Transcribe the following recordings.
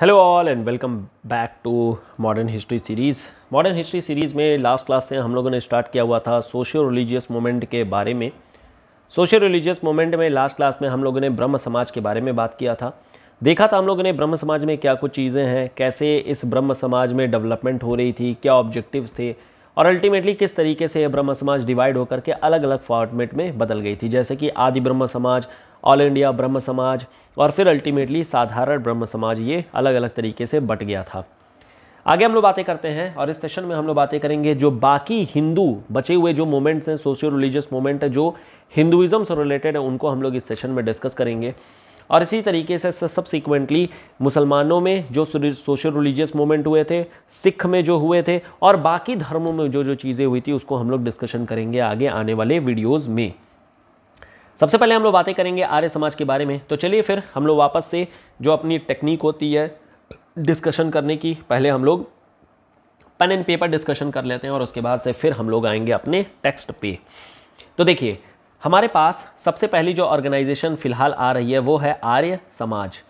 hello all and welcome back to modern history series modern history series में last class से हम लोगों ने स्टार्ट किया हुआ था सोशियो रिलीजियस मोमेंट के बारे में सोशियो रिलीजियस मोमेंट में लास्ट क्लास में हम लोगों ने ब्रह्म समाज के बारे में बात किया था देखा था हम लोगों ने ब्रह्म समाज में क्या कुछ चीज़ें हैं कैसे इस ब्रह्म समाज में डेवलपमेंट हो रही थी क्या ऑब्जेक्टिव्स थे और अल्टीमेटली किस तरीके से ब्रह्म समाज डिवाइड होकर के अलग अलग फॉर्मेट में बदल गई थी जैसे कि आदि ब्रह्म समाज ऑल इंडिया ब्रह्म समाज और फिर अल्टीमेटली साधारण ब्रह्म समाज ये अलग अलग तरीके से बट गया था आगे हम लोग बातें करते हैं और इस सेशन में हम लोग बातें करेंगे जो बाकी हिंदू बचे हुए जो मोमेंट्स हैं सोशियो रिलीजियस मोमेंट है जो हिंदुज़म से रिलेटेड है उनको हम लोग इस सेशन में डिस्कस करेंगे और इसी तरीके से सब सिक्वेंटली मुसलमानों में जो सोशल रिलीजियस मोमेंट हुए थे सिख में जो हुए थे और बाकी धर्मों में जो जो चीज़ें हुई थी उसको हम लोग डिस्कशन करेंगे आगे आने वाले वीडियोज़ में सबसे पहले हम लोग बातें करेंगे आर्य समाज के बारे में तो चलिए फिर हम लोग वापस से जो अपनी टेक्निक होती है डिस्कशन करने की पहले हम लोग पेन एंड पेपर डिस्कशन कर लेते हैं और उसके बाद से फिर हम लोग आएंगे अपने टेक्स्ट पे तो देखिए हमारे पास सबसे पहली जो ऑर्गेनाइजेशन फ़िलहाल आ रही है वो है आर्य समाज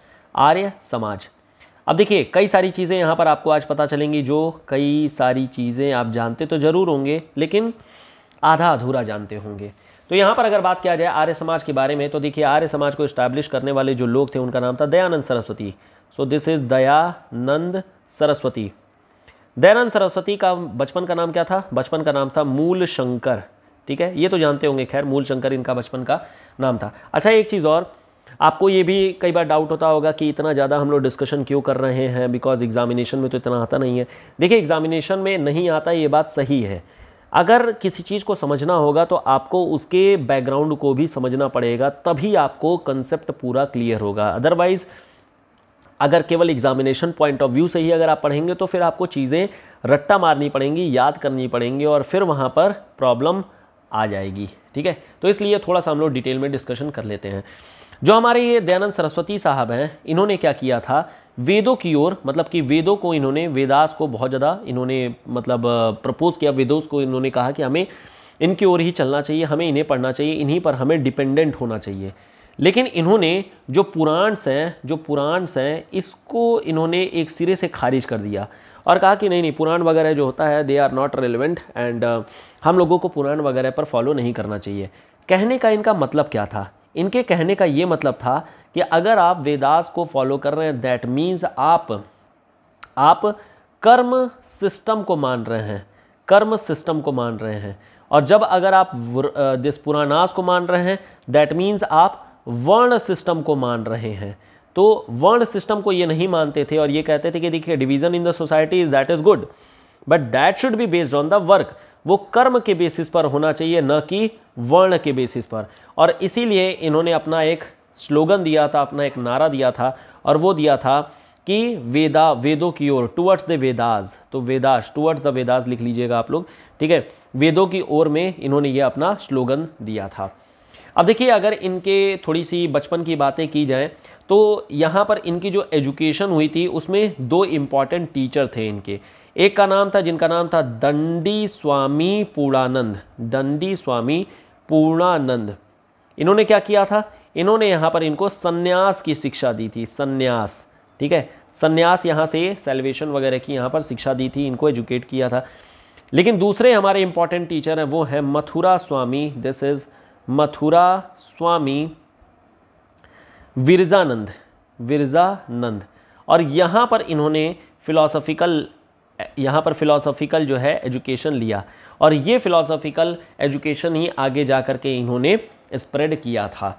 आर्य समाज अब देखिए कई सारी चीज़ें यहाँ पर आपको आज पता चलेंगी जो कई सारी चीज़ें आप जानते तो ज़रूर होंगे लेकिन आधा अधूरा जानते होंगे तो यहाँ पर अगर बात किया जाए आर्य समाज के बारे में तो देखिए आर्य समाज को इस्टेब्लिश करने वाले जो लोग थे उनका नाम था Dayanand Saraswati so this is Dayanand Saraswati Dayanand Saraswati का बचपन का नाम क्या था बचपन का नाम था मूल शंकर ठीक है ये तो जानते होंगे खैर मूल शंकर इनका बचपन का नाम था अच्छा एक चीज़ और आपको ये भी कई बार डाउट होता होगा कि इतना ज़्यादा हम लोग डिस्कशन क्यों कर रहे हैं बिकॉज एग्जामिनेशन में तो इतना आता नहीं है देखिए एग्जामिनेशन में नहीं आता ये बात सही है अगर किसी चीज़ को समझना होगा तो आपको उसके बैकग्राउंड को भी समझना पड़ेगा तभी आपको कंसेप्ट पूरा क्लियर होगा अदरवाइज़ अगर केवल एग्जामिनेशन पॉइंट ऑफ व्यू से ही अगर आप पढ़ेंगे तो फिर आपको चीज़ें रट्टा मारनी पड़ेंगी याद करनी पड़ेंगी और फिर वहाँ पर प्रॉब्लम आ जाएगी ठीक है तो इसलिए थोड़ा सा हम लोग डिटेल में डिस्कशन कर लेते हैं जो हमारे ये दयानंद सरस्वती साहब हैं इन्होंने क्या किया था वेदों की ओर मतलब कि वेदों को इन्होंने वेदास को बहुत ज़्यादा इन्होंने मतलब प्रपोज़ किया वेदोस को इन्होंने कहा कि हमें इनकी ओर ही चलना चाहिए हमें इन्हें पढ़ना चाहिए इन्हीं पर हमें डिपेंडेंट होना चाहिए लेकिन इन्होंने जो पुराण्स हैं जो पुराण्स हैं इसको इन्होंने एक सिरे से खारिज कर दिया और कहा कि नहीं नहीं पुराण वगैरह जो होता है they are not relevant and हम लोगों को पुराण वगैरह पर फॉलो नहीं करना चाहिए कहने का इनका मतलब क्या था इनके कहने का ये मतलब था कि अगर आप वेदास को फॉलो कर रहे हैं दैट मीन्स आप आप कर्म सिस्टम को मान रहे हैं कर्म सिस्टम को मान रहे हैं और जब अगर आप दिस पुरानास को मान रहे हैं दैट मीन्स आप वर्ण सिस्टम को मान रहे हैं तो वर्ण सिस्टम को ये नहीं मानते थे और ये कहते थे कि देखिए division in the society is that is good but that should be based on the work वो कर्म के बेसिस पर होना चाहिए न कि वर्ण के बेसिस पर और इसीलिए इन्होंने अपना एक स्लोगन दिया था अपना एक नारा दिया था और वो दिया था कि वेदा वेदों की ओर टुवर्ड्स द वेदाज तो वेदाज टुवर्ड्स द वेदाज लिख लीजिएगा आप लोग ठीक है वेदों की ओर में इन्होंने ये अपना स्लोगन दिया था अब देखिए अगर इनके थोड़ी सी बचपन की बातें की जाएँ तो यहाँ पर इनकी जो एजुकेशन हुई थी उसमें दो इम्पॉर्टेंट टीचर थे इनके एक का नाम था जिनका नाम था दंडी स्वामी पूर्णानंद दंडी स्वामी पूर्णानंद इन्होंने क्या किया था इन्होंने यहाँ पर इनको सन्यास की शिक्षा दी थी सन्यास ठीक है सन्यास यहाँ से सेल्वेशन वगैरह की यहाँ पर शिक्षा दी थी इनको एजुकेट किया था लेकिन दूसरे हमारे इंपॉर्टेंट टीचर हैं वो हैं मथुरा स्वामी दिस इज मथुरा स्वामी विरजानंद विरजानंद और यहाँ पर इन्होंने फिलोसॉफिकल यहाँ पर फिलोसॉफिकल जो है एजुकेशन लिया और ये फ़िलोसॉफिकल एजुकेशन ही आगे जा कर के इन्होंने स्प्रेड किया था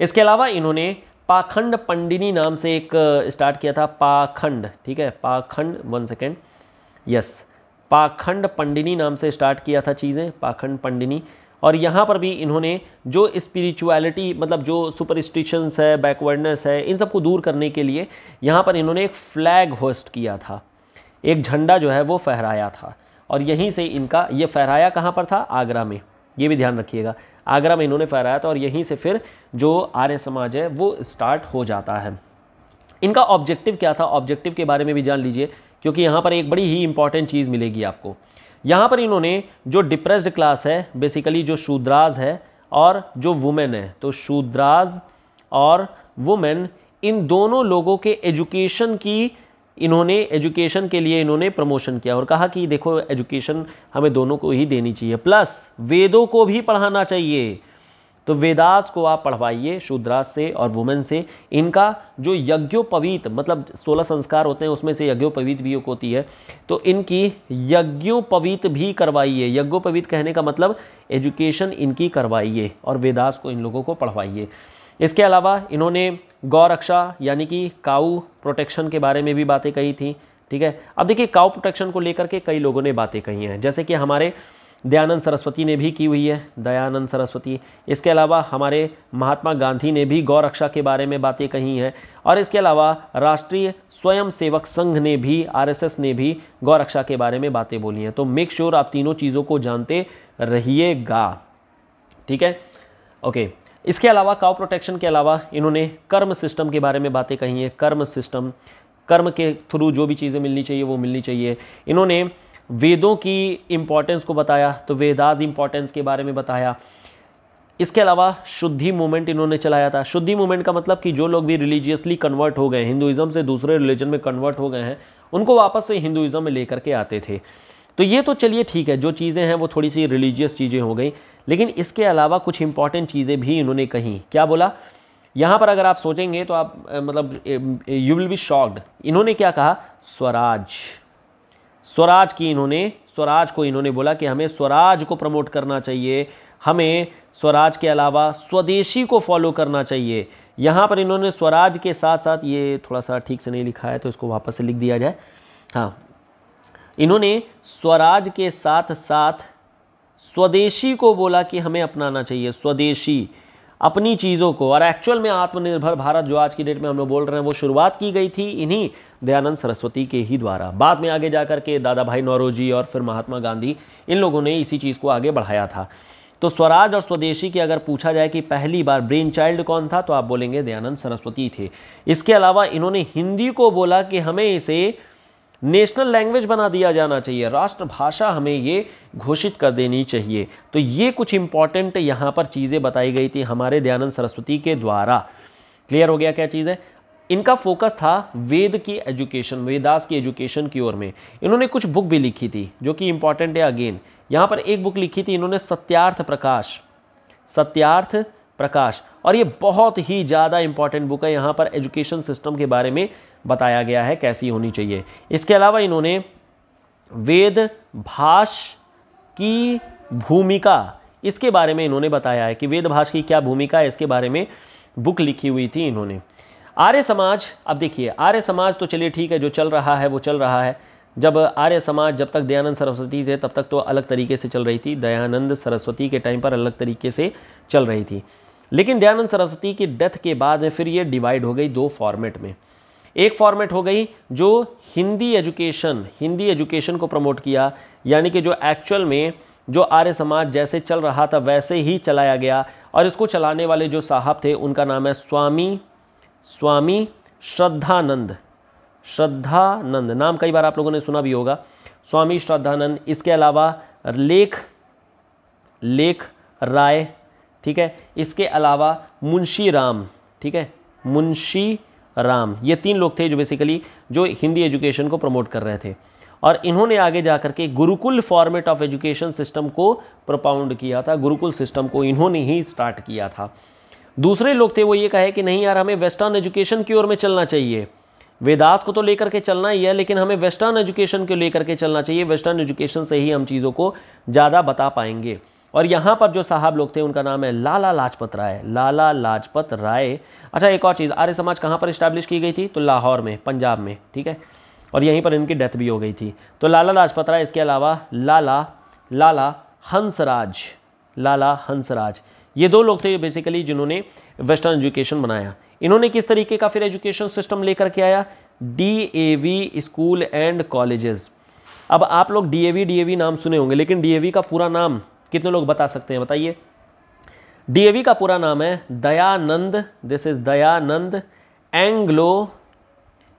इसके अलावा इन्होंने पाखंड पंडिनी नाम से एक स्टार्ट किया था पाखंड ठीक है पाखंड वन सेकेंड यस पाखंड पंडिनी नाम से स्टार्ट किया था चीज़ें पाखंड पंडिनी और यहाँ पर भी इन्होंने जो स्पिरिचुअलिटी मतलब जो सुपरस्टिशंस है बैकवर्डनेस है इन सबको दूर करने के लिए यहाँ पर इन्होंने एक फ्लैग होस्ट किया था एक झंडा जो है वो फहराया था और यहीं से इनका ये फहराया कहाँ पर था आगरा में ये भी ध्यान रखिएगा आगरा में इन्होंने फहराया था और यहीं से फिर जो आर्य समाज है वो स्टार्ट हो जाता है इनका ऑब्जेक्टिव क्या था ऑब्जेक्टिव के बारे में भी जान लीजिए क्योंकि यहाँ पर एक बड़ी ही इंपॉर्टेंट चीज़ मिलेगी आपको यहाँ पर इन्होंने जो डिप्रेस्ड क्लास है बेसिकली जो शूद्राज है और जो वुमेन है तो शूद्राज और वुमेन इन दोनों लोगों के एजुकेशन की इन्होंने एजुकेशन के लिए इन्होंने प्रमोशन किया और कहा कि देखो एजुकेशन हमें दोनों को ही देनी चाहिए प्लस वेदों को भी पढ़ाना चाहिए तो वेदास को आप पढ़वाइए शूद्रास से और वुमेन से इनका जो यज्ञोपवीत मतलब सोलह संस्कार होते हैं उसमें से यज्ञोपवीत भी एक होती है तो इनकी यज्ञोपवीत भी करवाइए यज्ञोपवीत कहने का मतलब एजुकेशन इनकी करवाइए और वेदास को इन लोगों को पढ़वाइए इसके अलावा इन्होंने गौ रक्षा यानी कि काऊ प्रोटेक्शन के बारे में भी बातें कही थी ठीक है अब देखिए काऊ प्रोटेक्शन को लेकर के कई लोगों ने बातें कही हैं जैसे कि हमारे दयानंद सरस्वती ने भी की हुई है दयानंद सरस्वती इसके अलावा हमारे महात्मा गांधी ने भी गौ रक्षा के बारे में बातें कही हैं और इसके अलावा राष्ट्रीय स्वयंसेवक संघ ने भी आरएसएस ने भी गौ रक्षा के बारे में बातें बोली हैं तो मेक श्योर sure आप तीनों चीज़ों को जानते रहिएगा ठीक है ओके इसके अलावा काउ प्रोटेक्शन के अलावा इन्होंने कर्म सिस्टम के बारे में बातें कही हैं कर्म सिस्टम कर्म के थ्रू जो भी चीज़ें मिलनी चाहिए वो मिलनी चाहिए इन्होंने वेदों की इम्पॉर्टेंस को बताया तो वेदाज इम्पॉर्टेंस के बारे में बताया इसके अलावा शुद्धि मूवमेंट इन्होंने चलाया था शुद्धि मूवमेंट का मतलब कि जो लोग भी रिलीजियसली कन्वर्ट हो गए हिंदुज़म से दूसरे रिलीजन में कन्वर्ट हो गए हैं उनको वापस से हिंदुज़म में लेकर के आते थे तो ये तो चलिए ठीक है जो चीज़ें हैं वो थोड़ी सी रिलीजियस चीज़ें हो गई लेकिन इसके अलावा कुछ इंपॉर्टेंट चीज़ें भी इन्होंने कही क्या बोला यहाँ पर अगर आप सोचेंगे तो आप मतलब यू विल बी शॉक्ड इन्होंने क्या कहा स्वराज स्वराज की इन्होंने स्वराज को इन्होंने बोला कि हमें स्वराज को प्रमोट करना चाहिए हमें स्वराज के अलावा स्वदेशी को फॉलो करना चाहिए यहाँ पर इन्होंने स्वराज के साथ साथ ये थोड़ा सा ठीक से नहीं लिखा है तो इसको वापस से लिख दिया जाए हाँ इन्होंने स्वराज के साथ साथ स्वदेशी को बोला कि हमें अपनाना चाहिए स्वदेशी अपनी चीज़ों को और एक्चुअल में आत्मनिर्भर भारत जो आज की डेट में हम लोग बोल रहे हैं वो शुरुआत की गई थी इन्हीं दयानंद सरस्वती के ही द्वारा बाद में आगे जा कर के दादा भाई नौरोजी और फिर महात्मा गांधी इन लोगों ने इसी चीज़ को आगे बढ़ाया था तो स्वराज और स्वदेशी की अगर पूछा जाए कि पहली बार ब्रेन चाइल्ड कौन था तो आप बोलेंगे दयानंद सरस्वती थे इसके अलावा इन्होंने हिंदी को बोला कि हमें इसे नेशनल लैंग्वेज बना दिया जाना चाहिए राष्ट्रभाषा हमें ये घोषित कर देनी चाहिए तो ये कुछ इंपॉर्टेंट यहाँ पर चीज़ें बताई गई थी हमारे दयानंद सरस्वती के द्वारा क्लियर हो गया क्या चीज़ है इनका फोकस था वेद की एजुकेशन वेदास की एजुकेशन की ओर में इन्होंने कुछ बुक भी लिखी थी जो कि इंपॉर्टेंट है अगेन यहाँ पर एक बुक लिखी थी इन्होंने सत्यार्थ प्रकाश सत्यार्थ प्रकाश और ये बहुत ही ज़्यादा इंपॉर्टेंट बुक है यहाँ पर एजुकेशन सिस्टम के बारे में बताया गया है कैसी होनी चाहिए इसके अलावा इन्होंने वेद भाष की भूमिका इसके बारे में इन्होंने बताया है कि वेद भाष की क्या भूमिका है इसके बारे में बुक लिखी हुई थी इन्होंने आर्य समाज अब देखिए आर्य समाज तो चलिए ठीक है जो चल रहा है वो चल रहा है जब आर्य समाज जब तक दयानंद सरस्वती थे तब तक तो अलग तरीके से चल रही थी दयानंद सरस्वती के टाइम पर अलग तरीके से चल रही थी लेकिन दयानंद सरस्वती की डेथ के बाद में फिर ये डिवाइड हो गई दो फॉर्मेट में एक फॉर्मेट हो गई जो हिंदी एजुकेशन हिंदी एजुकेशन को प्रमोट किया यानी कि जो एक्चुअल में जो आर्य समाज जैसे चल रहा था वैसे ही चलाया गया और इसको चलाने वाले जो साहब थे उनका नाम है स्वामी स्वामी श्रद्धानंद श्रद्धानंद नाम कई बार आप लोगों ने सुना भी होगा स्वामी श्रद्धानंद इसके अलावा लेख लेख राय ठीक है इसके अलावा मुंशी राम ठीक है मुंशी राम ये तीन लोग थे जो बेसिकली जो हिंदी एजुकेशन को प्रमोट कर रहे थे और इन्होंने आगे जा करके gurukul format of education system को प्रपाउंड किया था गुरुकुल सिस्टम को इन्होंने ही स्टार्ट किया था दूसरे लोग थे वो ये कहे कि नहीं यार हमें वेस्टर्न एजुकेशन की ओर में चलना चाहिए वेदास को तो लेकर के चलना ही है लेकिन हमें वेस्टर्न एजुकेशन को लेकर के चलना चाहिए वेस्टर्न एजुकेशन से ही हम चीज़ों को ज़्यादा बता पाएंगे और यहाँ पर जो साहब लोग थे उनका नाम है लाला लाजपत राय लाला लाजपत राय अच्छा एक और चीज़ आर्य समाज कहाँ पर इस्टेब्लिश की गई थी तो लाहौर में पंजाब में ठीक है और यहीं पर इनकी डेथ भी हो गई थी तो लाला लाजपत राय इसके अलावा लाला लाला हंसराज लाला हंसराज ये दो लोग थे बेसिकली जिन्होंने वेस्टर्न एजुकेशन बनाया इन्होंने किस तरीके का फिर एजुकेशन सिस्टम लेकर के आया D A V school and colleges अब आप लोग D A V D A V नाम सुने होंगे लेकिन डी ए वी का पूरा नाम कितने लोग बता सकते हैं बताइए डीएवी का पूरा नाम है Dayanand this is Dayanand Anglo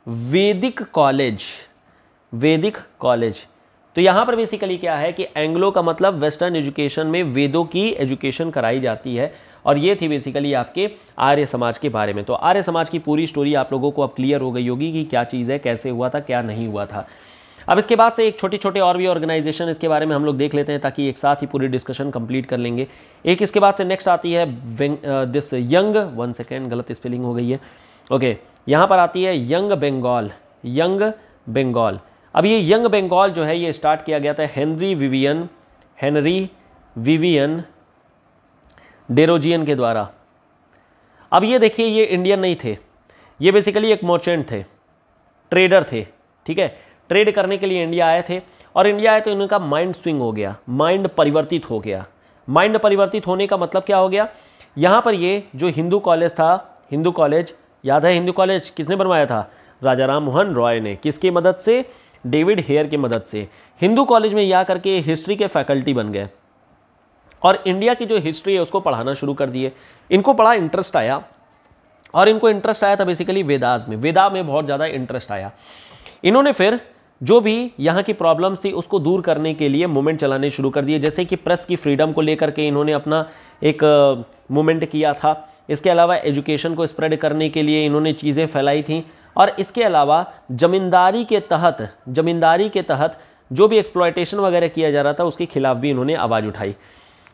Vedic college Vedic college तो यहां पर बेसिकली क्या है कि एंग्लो का मतलब वेस्टर्न एजुकेशन में वेदों की एजुकेशन कराई जाती है और ये थी बेसिकली आपके आर्य समाज के बारे में तो आर्य समाज की पूरी स्टोरी आप लोगों को अब क्लियर हो गई होगी कि क्या चीज़ है कैसे हुआ था क्या नहीं हुआ था अब इसके बाद से एक छोटे छोटे और भी ऑर्गेनाइजेशन इसके बारे में हम लोग देख लेते हैं ताकि एक साथ ही पूरी डिस्कशन कंप्लीट कर लेंगे एक इसके बाद से नेक्स्ट आती है दिस यंग वन सेकेंड गलत स्पेलिंग हो गई है ओके यहाँ पर आती है यंग बंगाल यंग बंगाल अब ये यंग बंगाल जो है ये स्टार्ट किया गया था Henry Vivian Henry Vivian Derozio के द्वारा अब ये देखिए ये इंडियन नहीं थे ये बेसिकली एक मर्चेंट थे ट्रेडर थे ठीक है ट्रेड करने के लिए इंडिया आए थे और इंडिया आए तो इनका माइंड स्विंग हो गया माइंड परिवर्तित हो गया माइंड परिवर्तित होने का मतलब क्या हो गया यहाँ पर ये जो हिंदू कॉलेज था हिंदू कॉलेज याद है हिंदू कॉलेज किसने बनवाया था राजा राम मोहन रॉय ने किसकी मदद से डेविड हेयर की मदद से हिंदू कॉलेज में या करके हिस्ट्री के फैकल्टी बन गए और इंडिया की जो हिस्ट्री है उसको पढ़ाना शुरू कर दिए इनको बड़ा इंटरेस्ट आया और इनको इंटरेस्ट आया था बेसिकली वेदाज में वेदा में बहुत ज़्यादा इंटरेस्ट आया इन्होंने फिर जो भी यहाँ की प्रॉब्लम्स थी उसको दूर करने के लिए मूवमेंट चलाने शुरू कर दिए जैसे कि प्रेस की फ्रीडम को लेकर के इन्होंने अपना एक मूवमेंट uh, किया था इसके अलावा एजुकेशन को स्प्रेड करने के लिए इन्होंने चीज़ें फैलाई थी और इसके अलावा ज़मींदारी के तहत ज़मींदारी के तहत जो भी एक्सप्लॉयटेशन वगैरह किया जा रहा था उसके खिलाफ भी इन्होंने आवाज़ उठाई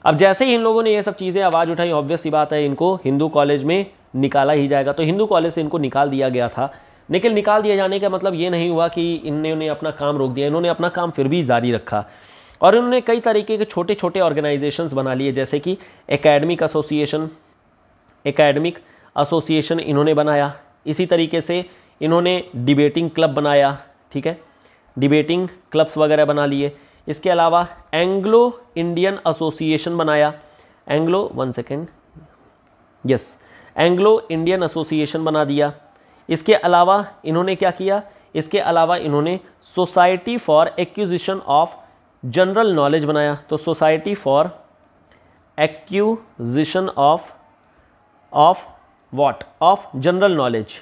अब जैसे ही इन लोगों ने ये सब चीज़ें आवाज़ उठाई ऑब्वियस सी बात है इनको हिंदू कॉलेज में निकाला ही जाएगा तो हिंदू कॉलेज से इनको निकाल दिया गया था निकल निकाल दिए जाने का मतलब ये नहीं हुआ कि इन्होंने अपना काम रोक दिया इन्होंने अपना काम फिर भी जारी रखा और इन्होंने कई तरीके के छोटे छोटे ऑर्गेनाइजेशंस बना लिए जैसे कि एकेडमिक एसोसिएशन एकेडमिक एसोसिएशन इन्होंने बनाया इसी तरीके से इन्होंने डिबेटिंग क्लब बनाया ठीक है डिबेटिंग क्लब्स वगैरह बना लिए इसके अलावा एंग्लो इंडियन एसोसिएशन बनाया Anglo one second yes Anglo Indian association बना दिया इसके अलावा इन्होंने क्या किया इसके अलावा इन्होंने society for acquisition of general knowledge बनाया तो society for acquisition of of what of general knowledge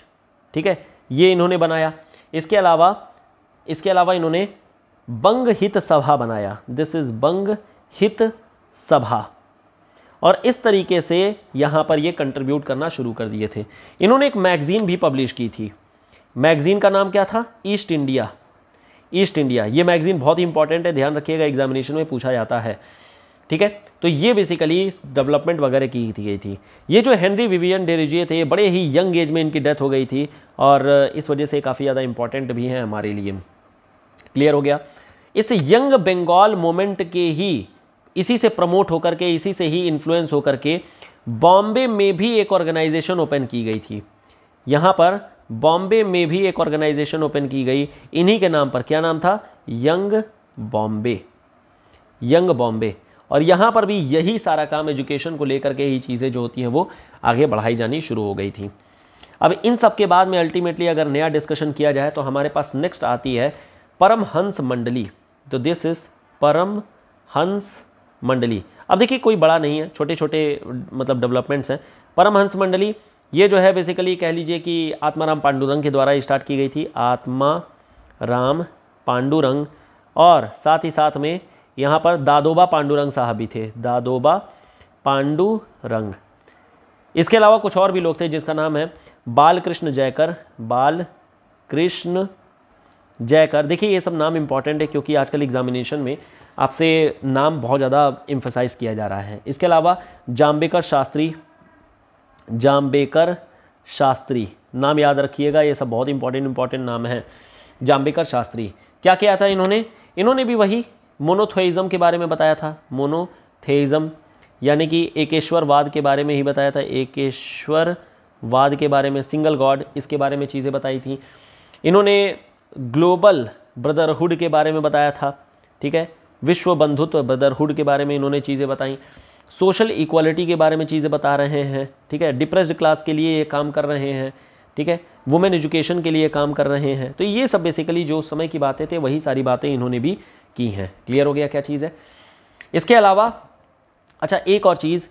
ठीक है ये इन्होंने बनाया इसके अलावा इसके अलावा इन्होंने बंग हित सभा बनाया दिस इज बंग हित सभा और इस तरीके से यहाँ पर ये कंट्रीब्यूट करना शुरू कर दिए थे इन्होंने एक मैगज़ीन भी पब्लिश की थी मैगज़ीन का नाम क्या था ईस्ट इंडिया ईस्ट इंडिया ये मैगज़ीन बहुत ही इंपॉर्टेंट है ध्यान रखिएगा एग्जामिनेशन में पूछा जाता है ठीक है तो ये बेसिकली डेवलपमेंट वगैरह की गई थी ये जो हेनरी विवियन डेरिजिए थे बड़े ही यंग एज में इनकी डेथ हो गई थी और इस वजह से काफ़ी ज़्यादा इंपॉर्टेंट भी हैं हमारे लिए क्लियर हो गया इस यंग बंगाल मोमेंट के ही इसी से प्रमोट होकर के इसी से ही इन्फ्लुएंस होकर के बॉम्बे में भी एक ऑर्गेनाइजेशन ओपन की गई थी यहाँ पर बॉम्बे में भी एक ऑर्गेनाइजेशन ओपन की गई इन्हीं के नाम पर क्या नाम था यंग बॉम्बे यंग बॉम्बे और यहाँ पर भी यही सारा काम एजुकेशन को लेकर के ही चीज़ें जो होती हैं वो आगे बढ़ाई जानी शुरू हो गई थी अब इन सब के बाद में अल्टीमेटली अगर नया डिस्कशन किया जाए तो हमारे पास नेक्स्ट आती है परम हंस मंडली तो दिस इज़ परम हंस मंडली अब देखिए कोई बड़ा नहीं है छोटे छोटे मतलब डेवलपमेंट्स हैं परमहंस मंडली ये जो है बेसिकली कह लीजिए कि आत्माराम पांडुरंग के द्वारा स्टार्ट की गई थी आत्मा राम पांडुरंग और साथ ही साथ में यहाँ पर दादोबा पांडुरंग साहब भी थे दादोबा पांडुरंग इसके अलावा कुछ और भी लोग थे जिसका नाम है बाल कृष्ण जयकर बाल कृष्ण जयकर देखिए ये सब नाम इम्पॉर्टेंट है क्योंकि आजकल एग्जामिनेशन में आपसे नाम बहुत ज़्यादा इम्फोसाइज किया जा रहा है इसके अलावा जाम्बेकर शास्त्री जाम्बेकर शास्त्री नाम याद रखिएगा ये सब बहुत इंपॉर्टेंट इंपॉर्टेंट नाम है जाम्बेकर शास्त्री क्या किया था इन्होंने इन्होंने भी वही मोनोथोइज़म के बारे में बताया था मोनोथेइज़म यानी कि एकेश्वरवाद के बारे में ही बताया था एकेश्वरवाद के बारे में सिंगल गॉड इसके बारे में चीज़ें बताई थी इन्होंने ग्लोबल ब्रदरहुड के बारे में बताया था ठीक है विश्व बंधुत्व ब्रदरहुड के बारे में इन्होंने चीज़ें बताई सोशल इक्वालिटी के बारे में चीज़ें बता रहे हैं ठीक है डिप्रेस्ड क्लास के लिए ये काम कर रहे हैं ठीक है वुमेन एजुकेशन के लिए काम कर रहे हैं तो ये सब बेसिकली जो समय की बातें थे वही सारी बातें इन्होंने भी की हैं क्लियर हो गया क्या चीज़ है इसके अलावा अच्छा एक और चीज़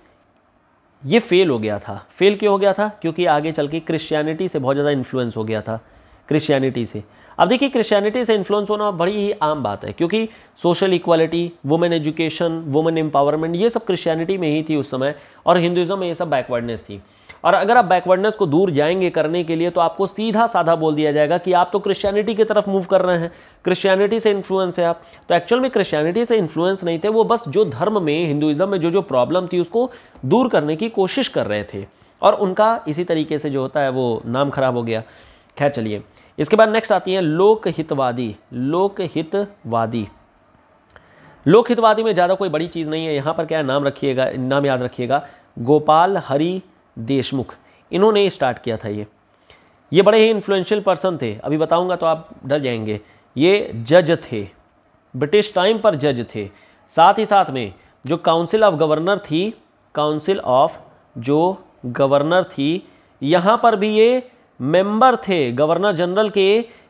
ये फेल हो गया था फेल क्यों हो गया था क्योंकि आगे चल के क्रिश्चियनिटी से बहुत ज़्यादा इन्फ्लुएंस हो गया था क्रिश्चियनिटी से अब देखिए क्रिश्चियनिटी से इन्फ्लुएंस होना बड़ी ही आम बात है क्योंकि social equality women education women empowerment ये सब क्रिश्चियनिटी में ही थी उस समय और हिंदुज़म में ये सब बैकवर्डनेस थी और अगर आप बैकवर्डनेस को दूर जाएंगे करने के लिए तो आपको सीधा साधा बोल दिया जाएगा कि आप तो क्रिश्चियनिटी की तरफ मूव कर रहे हैं क्रिश्चियनिटी से इन्फ्लुएंस है आप तो एक्चुअल में क्रिश्चियनिटी से इन्फ्लुएंस नहीं थे वो बस जो धर्म में हिंदुज़म में जो जो प्रॉब्लम थी उसको दूर करने की कोशिश कर रहे थे और उनका इसी तरीके से जो होता है वो नाम खराब हो गया खैर चलिए इसके बाद नेक्स्ट आती है लोकहितवादी लोकहितवादी लोकहितवादी में ज़्यादा कोई बड़ी चीज़ नहीं है यहाँ पर क्या है नाम रखिएगा नाम याद रखिएगा गोपाल हरि देशमुख इन्होंने स्टार्ट किया था ये ये बड़े ही इन्फ्लुएंशियल पर्सन थे अभी बताऊंगा तो आप डर जाएंगे ये जज थे ब्रिटिश टाइम पर जज थे साथ ही साथ में जो काउंसिल ऑफ गवर्नर थी काउंसिल ऑफ जो गवर्नर थी यहाँ पर भी ये मेंबर थे गवर्नर जनरल के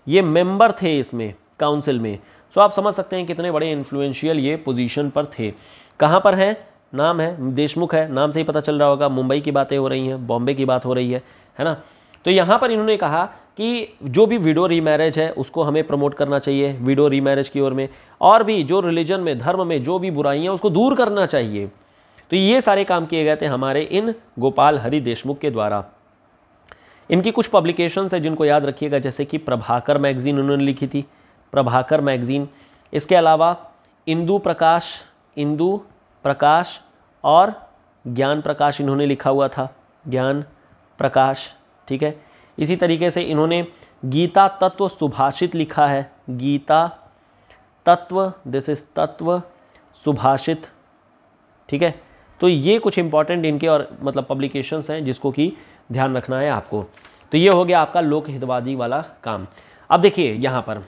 ये मेंबर थे इसमें काउंसिल में सो आप समझ सकते हैं कितने बड़े इन्फ्लुएंशियल ये पोजीशन पर थे कहाँ पर हैं नाम है देशमुख है नाम से ही पता चल रहा होगा मुंबई की बातें हो रही हैं बॉम्बे की बात हो रही है है ना तो यहाँ पर इन्होंने कहा कि जो भी विडो रीमैरिज है उसको हमें प्रमोट करना चाहिए विडो रीमैरिज की ओर में और भी जो रिलीजन में धर्म में जो भी बुराइयाँ उसको दूर करना चाहिए तो ये सारे काम किए गए थे हमारे इन गोपाल हरि देशमुख के द्वारा इनकी कुछ पब्लिकेशंस हैं जिनको याद रखिएगा जैसे कि प्रभाकर मैगज़ीन उन्होंने लिखी थी प्रभाकर मैगज़ीन इसके अलावा इंदू प्रकाश इंदू प्रकाश और ज्ञान प्रकाश इन्होंने लिखा हुआ था ज्ञान प्रकाश ठीक है इसी तरीके से इन्होंने गीता तत्व सुभाषित लिखा है गीता तत्व दिस इज तत्व सुभाषित ठीक है तो ये कुछ इंपॉर्टेंट इनके और मतलब पब्लिकेशंस हैं जिसको कि ध्यान रखना है आपको तो ये हो गया आपका लोक हितवादी वाला काम अब देखिए यहाँ पर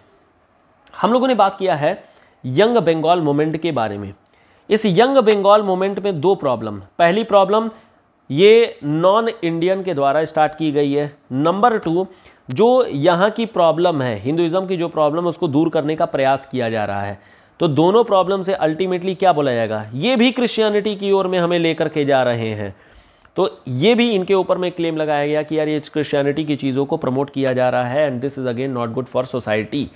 हम लोगों ने बात किया है यंग बंगाल मोमेंट के बारे में इस यंग बंगाल मोमेंट में दो प्रॉब्लम पहली प्रॉब्लम ये नॉन इंडियन के द्वारा स्टार्ट की गई है नंबर टू जो यहाँ की प्रॉब्लम है हिंदुज़म की जो प्रॉब्लम है उसको दूर करने का प्रयास किया जा रहा है तो दोनों प्रॉब्लम से अल्टीमेटली क्या बोला जाएगा ये भी क्रिश्चियनिटी की ओर में हमें लेकर के जा रहे हैं तो ये भी इनके ऊपर में क्लेम लगाया गया कि यार ये क्रिश्चियनिटी की चीज़ों को प्रमोट किया जा रहा है and this is again not good for society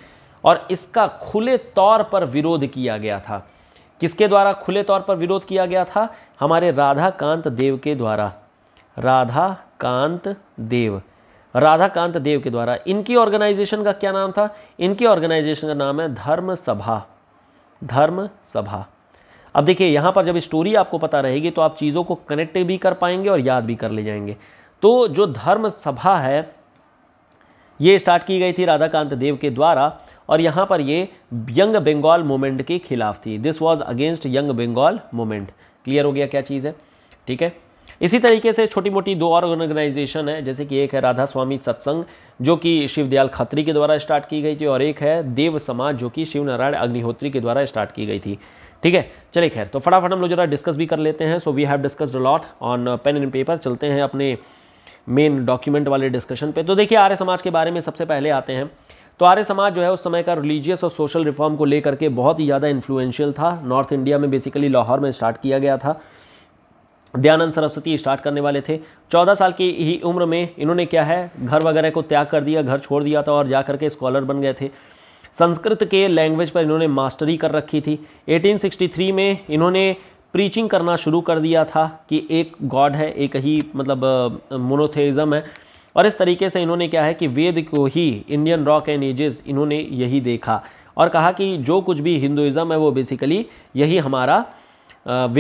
और इसका खुले तौर पर विरोध किया गया था किसके द्वारा खुले तौर पर विरोध किया गया था हमारे राधा कांत देव के द्वारा राधा कांत देव राधा कांत देव के द्वारा इनकी ऑर्गेनाइजेशन का क्या नाम था इनकी ऑर्गेनाइजेशन का नाम है धर्म सभा धर्म सभा अब देखिए यहाँ पर जब स्टोरी आपको पता रहेगी तो आप चीज़ों को कनेक्ट भी कर पाएंगे और याद भी कर ले जाएंगे तो जो धर्म सभा है ये स्टार्ट की गई थी राधाकांत देव के द्वारा और यहाँ पर ये यंग बंगाल मूवमेंट के खिलाफ थी this was against young Bengal movement clear हो गया क्या चीज़ है ठीक है इसी तरीके से छोटी मोटी दो और ऑर्गेनाइजेशन है जैसे कि एक है राधा स्वामी सत्संग जो कि शिवदयाल खत्री के द्वारा स्टार्ट की गई थी और एक है देव समाज जो कि शिव नारायण अग्निहोत्री के द्वारा स्टार्ट की गई थी ठीक है चलिए खैर तो फटाफट हम लोग जरा डिस्कस भी कर लेते हैं so we have discussed lot on pen and paper चलते हैं अपने मेन डॉक्यूमेंट वाले डिस्कशन पे तो देखिए आर्य समाज के बारे में सबसे पहले आते हैं तो आर्य समाज जो है उस समय का रिलीजियस और सोशल रिफॉर्म को लेकर के बहुत ही ज़्यादा इन्फ्लुएंशियल था नॉर्थ इंडिया में बेसिकली लाहौर में स्टार्ट किया गया था दयानंद सरस्वती स्टार्ट करने वाले थे चौदह साल की ही उम्र में इन्होंने क्या है घर वगैरह को त्याग कर दिया घर छोड़ दिया था और जा करके स्कॉलर बन गए थे संस्कृत के लैंग्वेज पर इन्होंने मास्टरी कर रखी थी 1863 में इन्होंने प्रीचिंग करना शुरू कर दिया था कि एक गॉड है एक ही मतलब मोनोथेइज्म है और इस तरीके से इन्होंने क्या है कि वेद को ही इंडियन रॉक एंड एजेस इन्होंने यही देखा और कहा कि जो कुछ भी हिंदुज़म है वो बेसिकली यही हमारा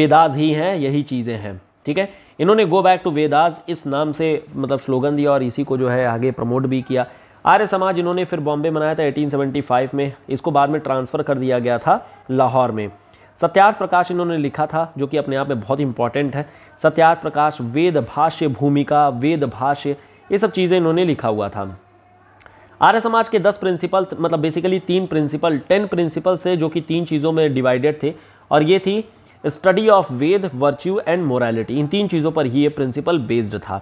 वेदाज ही हैं यही चीज़ें हैं ठीक है इन्होंने गो बैक टू वेदाज इस नाम से मतलब स्लोगन दिया और इसी को जो है आगे प्रमोट भी किया आर्य समाज इन्होंने फिर बॉम्बे बनाया था 1875 में इसको बाद में ट्रांसफ़र कर दिया गया था लाहौर में सत्यार्थ प्रकाश इन्होंने लिखा था जो कि अपने आप में बहुत इंपॉर्टेंट है सत्यार्थ प्रकाश वेद भाष्य भूमिका वेद भाष्य ये सब चीज़ें इन्होंने लिखा हुआ था आर्य समाज के दस प्रिंसिपल मतलब बेसिकली तीन प्रिंसिपल टेन प्रिंसिपल से जो कि तीन चीज़ों में डिवाइडेड थे और ये थी study of Veda virtue and morality इन तीन चीज़ों पर ही ये प्रिंसिपल बेस्ड था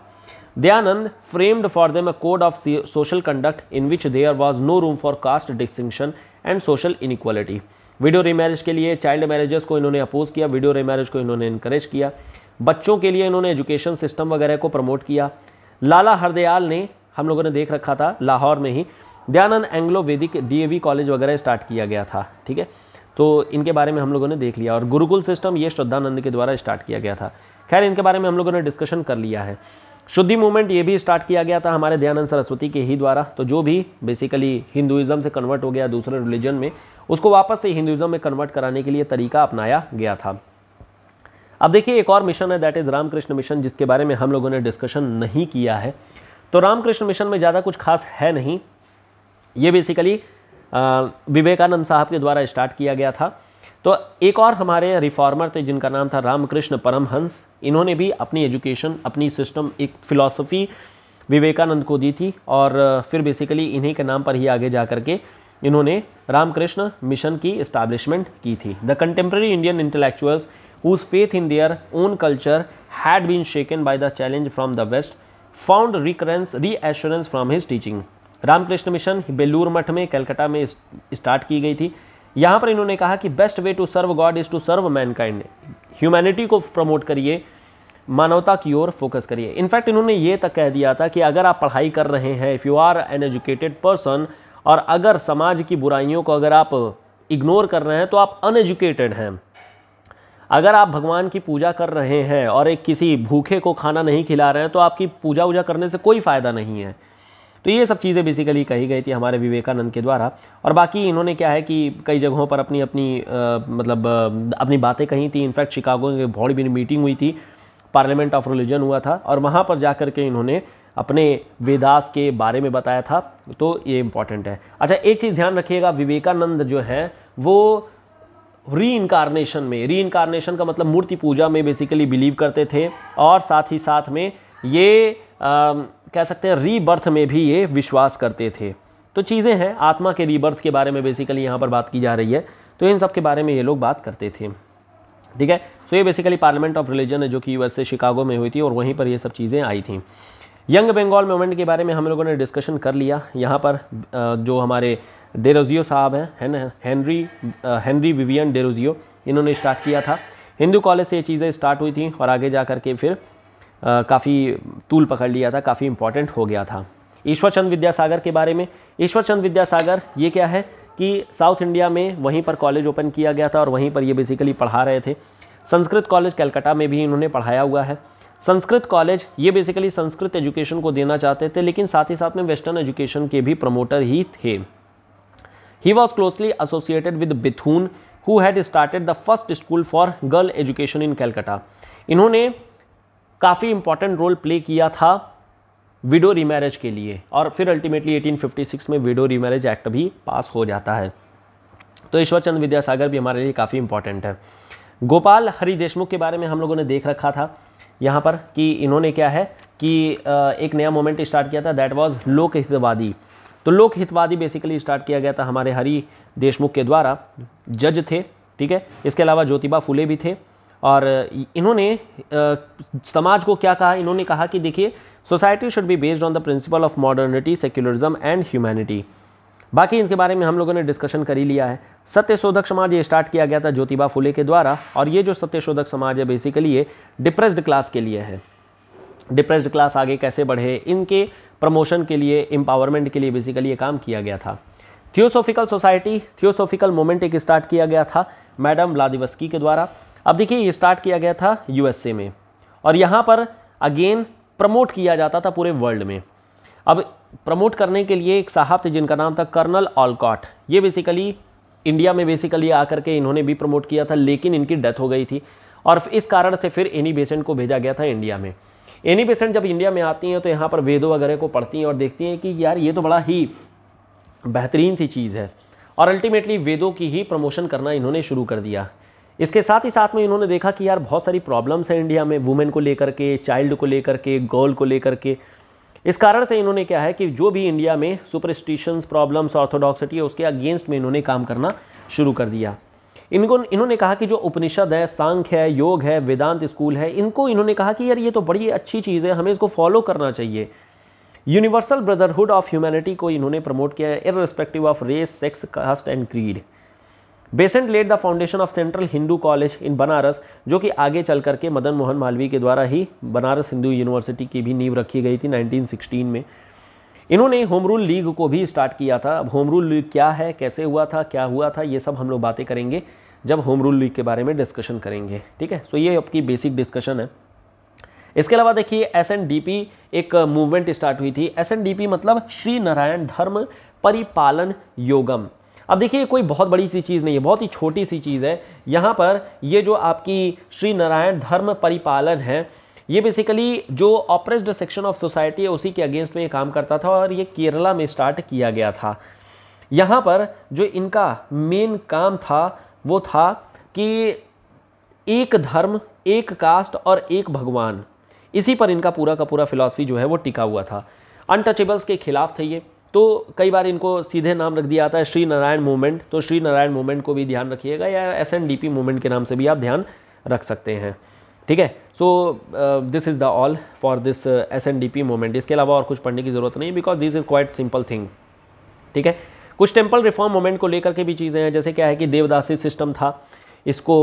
Dayanand framed for them a code of social conduct in which there was no room for caste distinction and social inequality video remarriage के लिए चाइल्ड मैरिजेस को इन्होंने अपोज किया वीडियो रीमैरिज को इन्होंने इनक्रेज किया बच्चों के लिए इन्होंने एजुकेशन सिस्टम वगैरह को प्रमोट किया लाला हरदयाल ने हम लोगों ने देख रखा था लाहौर में ही Dayanand Anglo Vedic D college वगैरह स्टार्ट किया गया था ठीक है तो इनके बारे में हम लोगों ने देख लिया और गुरुकुल सिस्टम ये श्रद्धानंद के द्वारा स्टार्ट किया गया था खैर इनके बारे में हम लोगों ने डिस्कशन कर लिया है शुद्धि मूवमेंट ये भी स्टार्ट किया गया था हमारे दयानंद सरस्वती के ही द्वारा तो जो भी बेसिकली हिंदुइज्म से कन्वर्ट हो गया दूसरे रिलीजन में उसको वापस से हिंदुइज्म में कन्वर्ट कराने के लिए तरीका अपनाया गया था अब देखिए एक और मिशन है दैट इज़ रामकृष्ण मिशन जिसके बारे में हम लोगों ने डिस्कशन नहीं किया है तो रामकृष्ण मिशन में ज़्यादा कुछ खास है नहीं ये बेसिकली विवेकानंद साहब के द्वारा स्टार्ट किया गया था तो एक और हमारे रिफॉर्मर थे जिनका नाम था रामकृष्ण परमहंस इन्होंने भी अपनी एजुकेशन अपनी सिस्टम एक फिलॉसफी विवेकानंद को दी थी और फिर बेसिकली इन्हीं के नाम पर ही आगे जा करके इन्होंने रामकृष्ण मिशन की इस्टाब्लिशमेंट की थी the contemporary Indian intellectuals whose faith in their own culture had been shaken by the challenge from the west found recurrence reassurance from his teaching Ramakrishna mission Belur Math में कलकत्ता में स्टार्ट की गई थी यहाँ पर इन्होंने कहा कि best way to serve god is to serve mankind humanity को प्रमोट करिए मानवता की ओर फोकस करिए इनफैक्ट इन्होंने ये तक कह दिया था कि अगर आप पढ़ाई कर रहे हैं if you are an educated person और अगर समाज की बुराइयों को अगर आप इग्नोर कर रहे हैं तो आप अनएजुकेटेड हैं अगर आप भगवान की पूजा कर रहे हैं और एक किसी भूखे को खाना नहीं खिला रहे हैं तो आपकी पूजा वूजा करने से कोई फ़ायदा नहीं है तो ये सब चीज़ें बेसिकली कही गई थी हमारे विवेकानंद के द्वारा और बाकी इन्होंने क्या है कि कई जगहों पर अपनी अपनी आ, मतलब आ, अपनी बातें कही थी इनफैक्ट शिकागो में बहुत बड़ी मीटिंग हुई थी पार्लियामेंट ऑफ रिलीजन हुआ था और वहाँ पर जा के इन्होंने अपने वेदास के बारे में बताया था तो ये इम्पॉर्टेंट है अच्छा एक चीज़ ध्यान रखिएगा विवेकानंद जो है वो री इनकारनेशन में री इनकारनेशन का मतलब मूर्ति पूजा में बेसिकली बिलीव करते थे और साथ ही साथ में ये आ, कह सकते हैं रीबर्थ में भी ये विश्वास करते थे तो चीज़ें हैं आत्मा के रीबर्थ के बारे में बेसिकली यहाँ पर बात की जा रही है तो इन सब के बारे में ये लोग बात करते थे ठीक है सो ये बेसिकली पार्लियामेंट ऑफ रिलीजन है जो कि यूएसए शिकागो में हुई थी और वहीं पर ये सब चीज़ें आई थी यंग बंगाल मूवमेंट के बारे में हम लोगों ने डिस्कशन कर लिया यहाँ पर जो हमारे डेरोजियो साहब हैं हैंनरी हैंनरी विवियन डेरोजियो इन्होंने स्टार्ट किया था हिंदू कॉलेज से ये चीज़ें स्टार्ट हुई थी और आगे जा करके फिर काफ़ी तूल पकड़ लिया था काफ़ी इंपॉर्टेंट हो गया था ईश्वरचंद विद्यासागर के बारे में ईश्वरचंद विद्यासागर ये क्या है कि साउथ इंडिया में वहीं पर कॉलेज ओपन किया गया था और वहीं पर ये बेसिकली पढ़ा रहे थे संस्कृत कॉलेज कलकत्ता में भी इन्होंने पढ़ाया हुआ है संस्कृत कॉलेज ये बेसिकली संस्कृत एजुकेशन को देना चाहते थे लेकिन साथ ही साथ में वेस्टर्न एजुकेशन के भी प्रमोटर ही थे he was closely associated with Bethune who had started the first school for girl education in Calcutta इन्होंने काफ़ी इंपॉर्टेंट रोल प्ले किया था विडो रीमैरिज के लिए और फिर अल्टीमेटली 1856 में विडो रीमैरिज एक्ट भी पास हो जाता है तो ईश्वरचंद विद्यासागर भी हमारे लिए काफ़ी इंपॉर्टेंट है गोपाल हरि देशमुख के बारे में हम लोगों ने देख रखा था यहाँ पर कि इन्होंने क्या है कि एक नया मोमेंट स्टार्ट किया था दैट वॉज लोक हितवादी तो लोक हितवादी बेसिकली स्टार्ट किया गया था हमारे हरी देशमुख के द्वारा जज थे ठीक है इसके अलावा ज्योतिबा फुले भी थे और इन्होंने समाज को क्या कहा इन्होंने कहा कि देखिए society should be based on the principle of modernity secularism and humanity बाकी इनके बारे में हम लोगों ने डिस्कशन कर ही लिया है सत्यशोधक समाज ये स्टार्ट किया गया था ज्योतिबा फुले के द्वारा और ये जो सत्यशोधक समाज है बेसिकली ये डिप्रेस्ड क्लास के लिए है डिप्रेस्ड क्लास आगे कैसे बढ़े इनके प्रमोशन के लिए एम्पावरमेंट के लिए बेसिकली ये काम किया गया था थियोसोफिकल सोसाइटी थियोसोफिकल मोमेंट एक स्टार्ट किया गया था मैडम व्लादिवस्की के द्वारा अब देखिए ये स्टार्ट किया गया था यूएसए में और यहाँ पर अगेन प्रमोट किया जाता था पूरे वर्ल्ड में अब प्रमोट करने के लिए एक साहब थे जिनका नाम था कर्नल ऑलकॉट ये बेसिकली इंडिया में बेसिकली आकर के इन्होंने भी प्रमोट किया था लेकिन इनकी डेथ हो गई थी और इस कारण से फिर एनी बेसेंट को भेजा गया था इंडिया में एनी बेसेंट जब इंडिया में आती हैं तो यहाँ पर वेदों वगैरह को पढ़ती हैं और देखती हैं कि यार ये तो बड़ा ही बेहतरीन सी चीज़ है और अल्टीमेटली वेदों की ही प्रमोशन करना इन्होंने शुरू कर दिया इसके साथ ही साथ में इन्होंने देखा कि यार बहुत सारी प्रॉब्लम्स हैं इंडिया में वुमेन को लेकर के चाइल्ड को लेकर के गर्ल को लेकर के इस कारण से इन्होंने क्या है कि जो भी इंडिया में सुपरस्टिशंस प्रॉब्लम्स ऑर्थोडॉक्सिटी है उसके अगेंस्ट में इन्होंने काम करना शुरू कर दिया इनको इन्होंने कहा कि जो उपनिषद है सांख्य है योग है वेदांत स्कूल है इनको इन्होंने कहा कि यार ये तो बड़ी अच्छी चीज़ है हमें इसको फॉलो करना चाहिए यूनिवर्सल ब्रदरहुड ऑफ ह्यूमैनिटी को इन्होंने प्रमोट किया है irrespective of race sex caste and creed Besant laid the foundation of central Hindu college in Banaras जो कि आगे चल करके मदन मोहन मालवीय के द्वारा ही बनारस हिंदू यूनिवर्सिटी की भी नींव रखी गई थी 1916 में इन्होंने होम रूल लीग को भी स्टार्ट किया था अब होम रूल लीग क्या है कैसे हुआ था क्या हुआ था ये सब हम लोग बातें करेंगे जब होम रूल लीग के बारे में डिस्कशन करेंगे ठीक है सो ये आपकी बेसिक डिस्कशन है इसके अलावा देखिए एस एक मूवमेंट स्टार्ट हुई थी एस मतलब श्री नारायण धर्म परिपालन योगम अब देखिए कोई बहुत बड़ी सी चीज़ नहीं है बहुत ही छोटी सी चीज़ है यहाँ पर ये जो आपकी श्री नारायण धर्म परिपालन है ये बेसिकली जो ऑपरेस्ड सेक्शन ऑफ सोसाइटी है उसी के अगेंस्ट में ये काम करता था और ये केरला में स्टार्ट किया गया था यहाँ पर जो इनका मेन काम था वो था कि एक धर्म एक कास्ट और एक भगवान इसी पर इनका पूरा का पूरा फिलॉसफी जो है वो टिका हुआ था अनटचेबल्स के खिलाफ थे ये तो कई बार इनको सीधे नाम रख दिया जाता है श्री नारायण मूवमेंट तो श्री नारायण मूवमेंट को भी ध्यान रखिएगा या S N D P movement के नाम से भी आप ध्यान रख सकते हैं ठीक है so this is the all for this S N D P movement इसके अलावा और कुछ पढ़ने की ज़रूरत नहीं because this is quite simple thing ठीक है कुछ टेम्पल रिफॉर्म मूवमेंट को लेकर के भी चीज़ें हैं जैसे क्या है कि देवदासी सिस्टम था इसको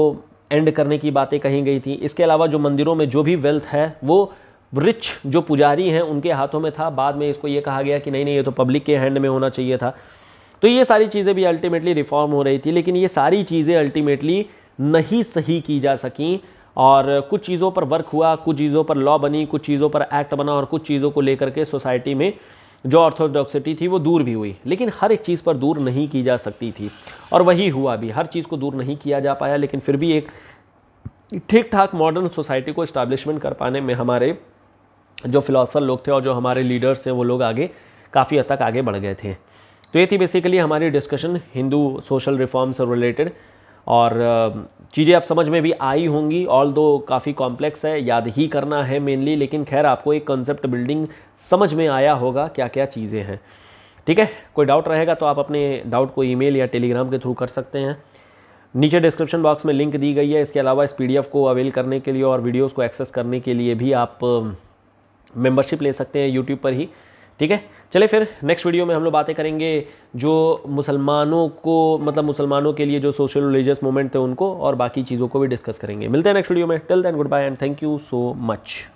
एंड करने की बातें कही गई थी इसके अलावा जो मंदिरों में जो भी वेल्थ है वो रिच जो पुजारी हैं उनके हाथों में था बाद में इसको ये कहा गया कि नहीं नहीं ये तो पब्लिक के हैंड में होना चाहिए था तो ये सारी चीज़ें भी अल्टीमेटली रिफॉर्म हो रही थी लेकिन ये सारी चीज़ें अल्टीमेटली नहीं सही की जा सकें और कुछ चीज़ों पर वर्क हुआ कुछ चीज़ों पर लॉ बनी कुछ चीज़ों पर एक्ट बना और कुछ चीज़ों को लेकर के सोसाइटी में जो ऑर्थोडॉक्सिटी थी वो दूर भी हुई लेकिन हर एक चीज़ पर दूर नहीं की जा सकती थी और वही हुआ भी हर चीज़ को दूर नहीं किया जा पाया लेकिन फिर भी एक ठीक ठाक मॉडर्न सोसाइटी को इस्टेब्लिशमेंट कर पाने में हमारे जो फिलासफ़र लोग थे और जो हमारे लीडर्स थे वो लोग आगे काफ़ी हद तक आगे बढ़ गए थे तो ये थी बेसिकली हमारी डिस्कशन हिंदू सोशल रिफॉर्म से रिलेटेड और चीज़ें आप समझ में भी आई होंगी ऑल दो काफ़ी कॉम्प्लेक्स है याद ही करना है मेनली लेकिन खैर आपको एक कॉन्सेप्ट बिल्डिंग समझ में आया होगा क्या क्या चीज़ें हैं ठीक है कोई डाउट रहेगा तो आप अपने डाउट को ईमेल या टेलीग्राम के थ्रू कर सकते हैं नीचे डिस्क्रिप्शन बॉक्स में लिंक दी गई है इसके अलावा इस पीडीएफ को अवेल करने के लिए और वीडियोस को एक्सेस करने के लिए भी आप मेंबरशिप ले सकते हैं यूट्यूब पर ही ठीक है चले फिर नेक्स्ट वीडियो में हम लोग बातें करेंगे जो मुसलमानों को मतलब मुसलमानों के लिए जो सोशल रिलीजियस मूवमेंट थे उनको और बाकी चीज़ों को भी डिस्कस करेंगे मिलते हैं नेक्स्ट वीडियो में till then goodbye and thank you so much